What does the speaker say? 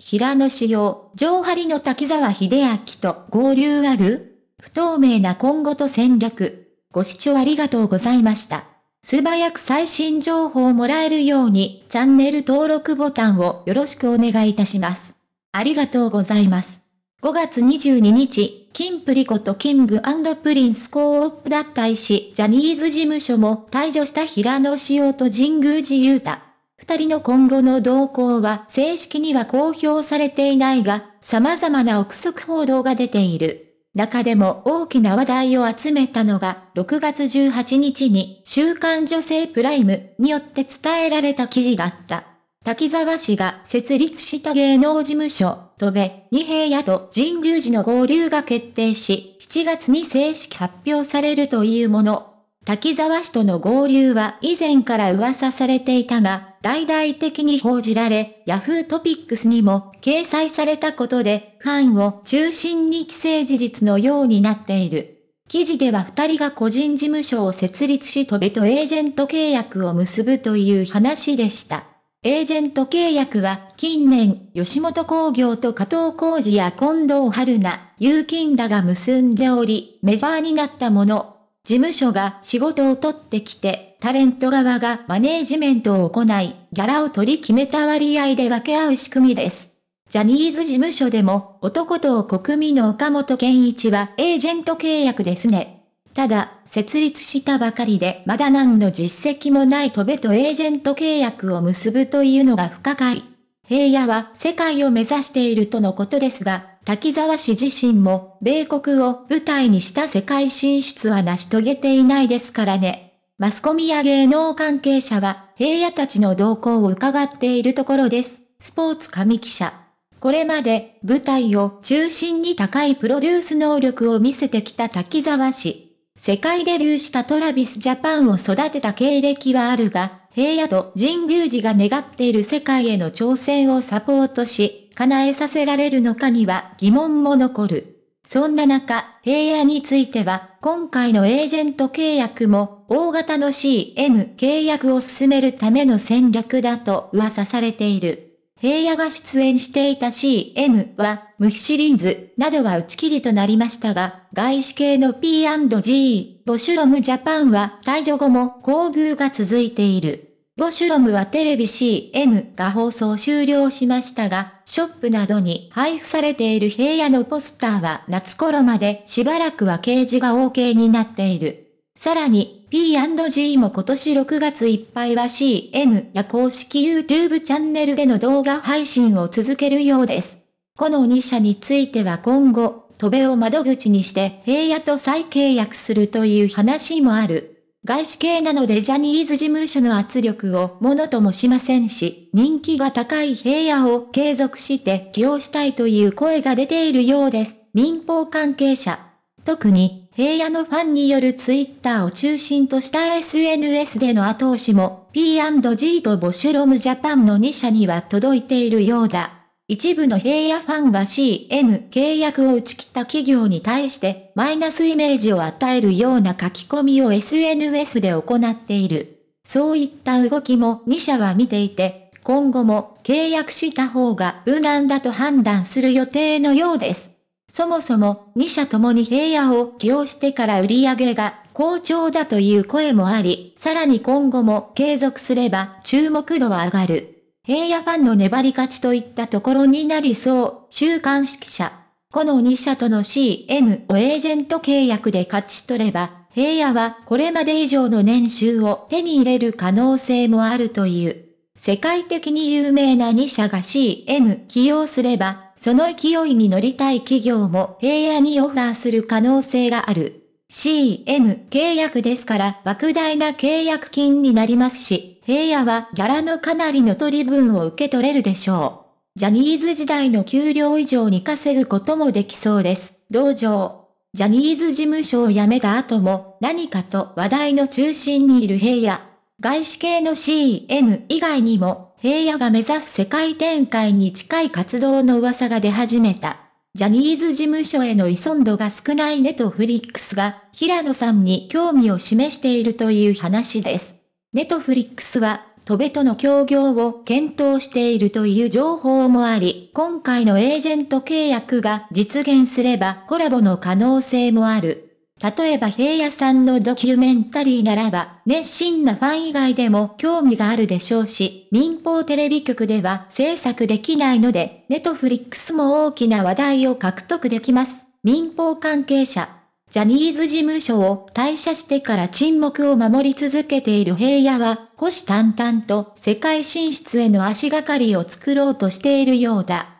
平野仕様、上張の滝沢秀明と合流ある不透明な今後と戦略。ご視聴ありがとうございました。素早く最新情報をもらえるようにチャンネル登録ボタンをよろしくお願いいたします。ありがとうございます。5月22日、キンプリことキングプリンスコーオップ脱退し、ジャニーズ事務所も退場した平野仕様と神宮寺勇太。二人の今後の動向は正式には公表されていないが、様々な憶測報道が出ている。中でも大きな話題を集めたのが、6月18日に週刊女性プライムによって伝えられた記事だった。滝沢氏が設立した芸能事務所、戸部、二平屋と神宮寺の合流が決定し、7月に正式発表されるというもの。滝沢氏との合流は以前から噂されていたが、大々的に報じられ、Yahoo トピックスにも掲載されたことで、ファンを中心に既成事実のようになっている。記事では二人が個人事務所を設立しトベとエージェント契約を結ぶという話でした。エージェント契約は近年、吉本工業と加藤浩二や近藤春菜、有金らが結んでおり、メジャーになったもの。事務所が仕事を取ってきて、タレント側がマネージメントを行い、ギャラを取り決めた割合で分け合う仕組みです。ジャニーズ事務所でも、男と国民の岡本健一はエージェント契約ですね。ただ、設立したばかりでまだ何の実績もないトベとエージェント契約を結ぶというのが不可解。平野は世界を目指しているとのことですが、滝沢氏自身も、米国を舞台にした世界進出は成し遂げていないですからね。マスコミや芸能関係者は、平野たちの動向を伺っているところです。スポーツ上記者。これまで、舞台を中心に高いプロデュース能力を見せてきた滝沢氏。世界デビューしたトラビスジャパンを育てた経歴はあるが、平野と神宮寺が願っている世界への挑戦をサポートし、叶えさせられるのかには疑問も残る。そんな中、平野については、今回のエージェント契約も大型の CM 契約を進めるための戦略だと噂されている。平野が出演していた CM は、無比シリーズなどは打ち切りとなりましたが、外資系の P&G、ボシュロムジャパンは退場後も厚遇が続いている。ボシュロムはテレビ CM が放送終了しましたが、ショップなどに配布されている平野のポスターは夏頃までしばらくは掲示が OK になっている。さらに P&G も今年6月いっぱいは CM や公式 YouTube チャンネルでの動画配信を続けるようです。この2社については今後、戸部を窓口にして平野と再契約するという話もある。外資系なのでジャニーズ事務所の圧力をものともしませんし、人気が高い平野を継続して起用したいという声が出ているようです。民放関係者。特に平野のファンによるツイッターを中心とした SNS での後押しも P&G とボシュロムジャパンの2社には届いているようだ。一部の平野ファンは CM 契約を打ち切った企業に対してマイナスイメージを与えるような書き込みを SNS で行っている。そういった動きも2社は見ていて、今後も契約した方が無難だと判断する予定のようです。そもそも2社ともに平野を起用してから売り上げが好調だという声もあり、さらに今後も継続すれば注目度は上がる。平野ファンの粘り勝ちといったところになりそう、週刊式者。この2社との CM をエージェント契約で勝ち取れば、平野はこれまで以上の年収を手に入れる可能性もあるという。世界的に有名な2社が CM 起用すれば、その勢いに乗りたい企業も平野にオファーする可能性がある。CM 契約ですから莫大な契約金になりますし、平野はギャラのかなりの取り分を受け取れるでしょう。ジャニーズ時代の給料以上に稼ぐこともできそうです。同情。ジャニーズ事務所を辞めた後も何かと話題の中心にいる平野。外資系の CM 以外にも、平野が目指す世界展開に近い活動の噂が出始めた。ジャニーズ事務所への依存度が少ないネトフリックスが、平野さんに興味を示しているという話です。ネトフリックスは、戸ベとの協業を検討しているという情報もあり、今回のエージェント契約が実現すればコラボの可能性もある。例えば平野さんのドキュメンタリーならば、熱心なファン以外でも興味があるでしょうし、民放テレビ局では制作できないので、ネットフリックスも大きな話題を獲得できます。民放関係者。ジャニーズ事務所を退社してから沈黙を守り続けている平野は、虎視眈々と世界進出への足がかりを作ろうとしているようだ。